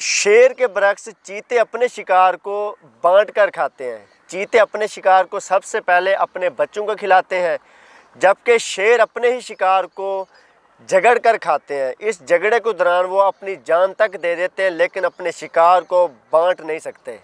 शेर के बरक्स चीते अपने शिकार को बांट कर खाते हैं चीते अपने शिकार को सबसे पहले अपने बच्चों को खिलाते हैं जबकि शेर अपने ही शिकार को झगड़ कर खाते हैं इस झगड़े के दौरान वो अपनी जान तक दे देते हैं लेकिन अपने शिकार को बांट नहीं सकते